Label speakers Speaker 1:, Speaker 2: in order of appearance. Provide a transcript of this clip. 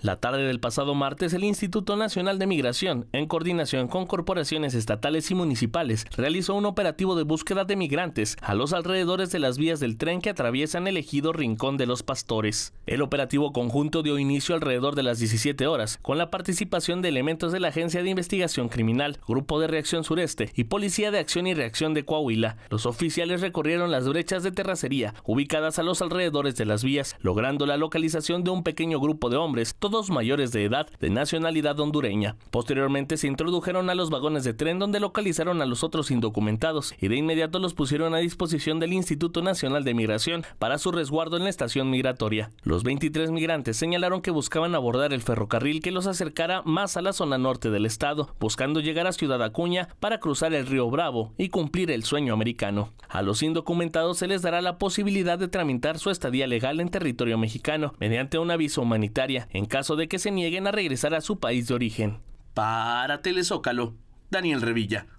Speaker 1: La tarde del pasado martes, el Instituto Nacional de Migración, en coordinación con corporaciones estatales y municipales, realizó un operativo de búsqueda de migrantes a los alrededores de las vías del tren que atraviesan el ejido Rincón de los Pastores. El operativo conjunto dio inicio alrededor de las 17 horas, con la participación de elementos de la Agencia de Investigación Criminal, Grupo de Reacción Sureste y Policía de Acción y Reacción de Coahuila. Los oficiales recorrieron las brechas de terracería ubicadas a los alrededores de las vías, logrando la localización de un pequeño grupo de hombres dos mayores de edad de nacionalidad hondureña. Posteriormente se introdujeron a los vagones de tren donde localizaron a los otros indocumentados y de inmediato los pusieron a disposición del Instituto Nacional de Migración para su resguardo en la estación migratoria. Los 23 migrantes señalaron que buscaban abordar el ferrocarril que los acercara más a la zona norte del estado, buscando llegar a Ciudad Acuña para cruzar el río Bravo y cumplir el sueño americano. A los indocumentados se les dará la posibilidad de tramitar su estadía legal en territorio mexicano mediante un aviso humanitaria en caso de que se nieguen a regresar a su país de origen. Para Telezócalo, Daniel Revilla.